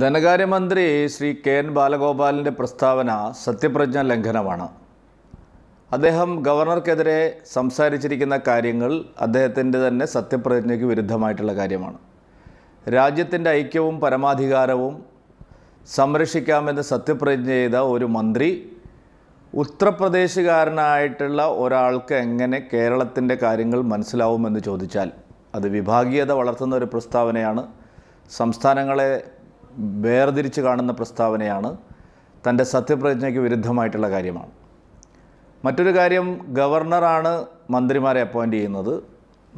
ധനകാര്യമന്ത്രി Shri K N ബാലഗോപാലിൻ്റെ പ്രസ്താവന സത്യപ്രജ്ഞ ലംഘനമാണ് അദ്ദേഹം ഗവർണർക്കെതിരെ സംസാരിച്ചിരിക്കുന്ന കാര്യങ്ങൾ അദ്ദേഹത്തിൻ്റെ തന്നെ സത്യപ്രതിജ്ഞയ്ക്ക് വിരുദ്ധമായിട്ടുള്ള കാര്യമാണ് രാജ്യത്തിൻ്റെ ഐക്യവും പരമാധികാരവും സംരക്ഷിക്കാമെന്ന് സത്യപ്രതിജ്ഞ ചെയ്ത ഒരു മന്ത്രി ഉത്തർപ്രദേശുകാരനായിട്ടുള്ള ഒരാൾക്ക് എങ്ങനെ കേരളത്തിൻ്റെ കാര്യങ്ങൾ മനസ്സിലാവുമെന്ന് ചോദിച്ചാൽ അത് വിഭാഗീയത വളർത്തുന്ന ഒരു പ്രസ്താവനയാണ് സംസ്ഥാനങ്ങളെ വേർതിരിച്ച് കാണുന്ന പ്രസ്താവനയാണ് തൻ്റെ സത്യപ്രതിജ്ഞയ്ക്ക് വിരുദ്ധമായിട്ടുള്ള കാര്യമാണ് മറ്റൊരു കാര്യം ഗവർണറാണ് മന്ത്രിമാരെ അപ്പോയിൻ്റ് ചെയ്യുന്നത്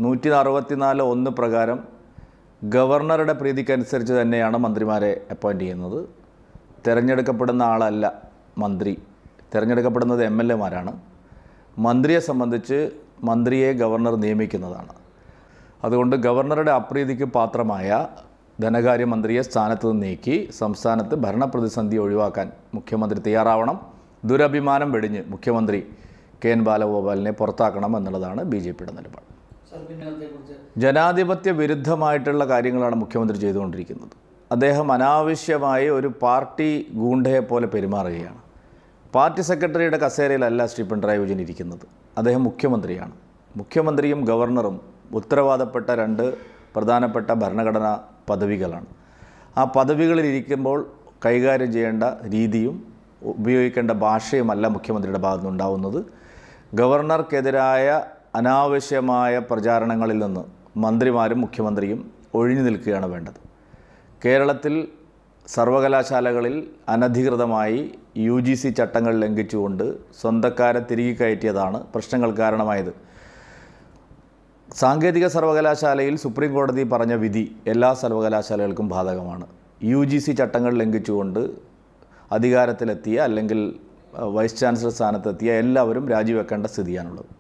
നൂറ്റി അറുപത്തിനാല് ഒന്ന് പ്രകാരം ഗവർണറുടെ പ്രീതിക്കനുസരിച്ച് തന്നെയാണ് മന്ത്രിമാരെ അപ്പോയിൻ്റ് ചെയ്യുന്നത് തിരഞ്ഞെടുക്കപ്പെടുന്ന ആളല്ല മന്ത്രി തിരഞ്ഞെടുക്കപ്പെടുന്നത് എം എൽ എമാരാണ് മന്ത്രിയെ സംബന്ധിച്ച് മന്ത്രിയെ ഗവർണർ നിയമിക്കുന്നതാണ് അതുകൊണ്ട് ഗവർണറുടെ അപ്രീതിക്ക് പാത്രമായ ധനകാര്യമന്ത്രിയെ സ്ഥാനത്ത് നിന്ന് നീക്കി സംസ്ഥാനത്ത് ഭരണപ്രതിസന്ധി ഒഴിവാക്കാൻ മുഖ്യമന്ത്രി തയ്യാറാവണം ദുരഭിമാനം വെടിഞ്ഞ് മുഖ്യമന്ത്രി കെ എൻ ബാലഗോപാലിനെ പുറത്താക്കണം എന്നുള്ളതാണ് ബി ജെ പിയുടെ നിലപാട് ജനാധിപത്യ വിരുദ്ധമായിട്ടുള്ള കാര്യങ്ങളാണ് മുഖ്യമന്ത്രി ചെയ്തുകൊണ്ടിരിക്കുന്നത് അദ്ദേഹം അനാവശ്യമായി ഒരു പാർട്ടി ഗൂണ്ടയെ പോലെ പെരുമാറുകയാണ് പാർട്ടി സെക്രട്ടറിയുടെ കസേരയിലല്ല ശ്രീ പിണറായി വിജയൻ ഇരിക്കുന്നത് അദ്ദേഹം മുഖ്യമന്ത്രിയാണ് മുഖ്യമന്ത്രിയും ഗവർണറും ഉത്തരവാദപ്പെട്ട രണ്ട് പ്രധാനപ്പെട്ട ഭരണഘടനാ പദവികളാണ് ആ പദവികളിലിരിക്കുമ്പോൾ കൈകാര്യം ചെയ്യേണ്ട രീതിയും ഉപയോഗിക്കേണ്ട ഭാഷയുമല്ല മുഖ്യമന്ത്രിയുടെ ഭാഗത്തു നിന്നുണ്ടാവുന്നത് ഗവർണർക്കെതിരായ അനാവശ്യമായ പ്രചാരണങ്ങളിൽ നിന്ന് മന്ത്രിമാരും മുഖ്യമന്ത്രിയും ഒഴിഞ്ഞു നിൽക്കുകയാണ് വേണ്ടത് കേരളത്തിൽ സർവകലാശാലകളിൽ അനധികൃതമായി യു ജി സി ചട്ടങ്ങൾ ലംഘിച്ചുകൊണ്ട് സ്വന്തക്കാരെ തിരികെ കയറ്റിയതാണ് പ്രശ്നങ്ങൾ കാരണമായത് സാങ്കേതിക സർവകലാശാലയിൽ സുപ്രീം കോടതി പറഞ്ഞ വിധി എല്ലാ സർവകലാശാലകൾക്കും ബാധകമാണ് യു ജി സി ചട്ടങ്ങൾ ലംഘിച്ചുകൊണ്ട് അധികാരത്തിലെത്തിയ അല്ലെങ്കിൽ വൈസ് ചാൻസലർ സ്ഥാനത്തെത്തിയ എല്ലാവരും രാജിവെക്കേണ്ട സ്ഥിതിയാണുള്ളത്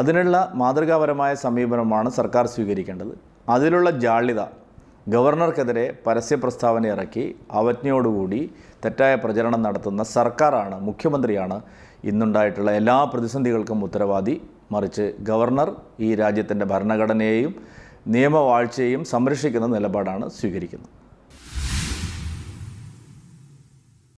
അതിനുള്ള മാതൃകാപരമായ സമീപനമാണ് സർക്കാർ സ്വീകരിക്കേണ്ടത് അതിലുള്ള ജാള്യത ഗവർണർക്കെതിരെ പരസ്യ പ്രസ്താവന ഇറക്കി അവജ്ഞയോടുകൂടി തെറ്റായ പ്രചരണം നടത്തുന്ന സർക്കാരാണ് മുഖ്യമന്ത്രിയാണ് ഇന്നുണ്ടായിട്ടുള്ള എല്ലാ പ്രതിസന്ധികൾക്കും ഉത്തരവാദി മറിച്ച് ഗവർണർ ഈ രാജ്യത്തിൻ്റെ ഭരണഘടനയെയും നിയമവാഴ്ചയെയും സംരക്ഷിക്കുന്ന നിലപാടാണ് സ്വീകരിക്കുന്നത്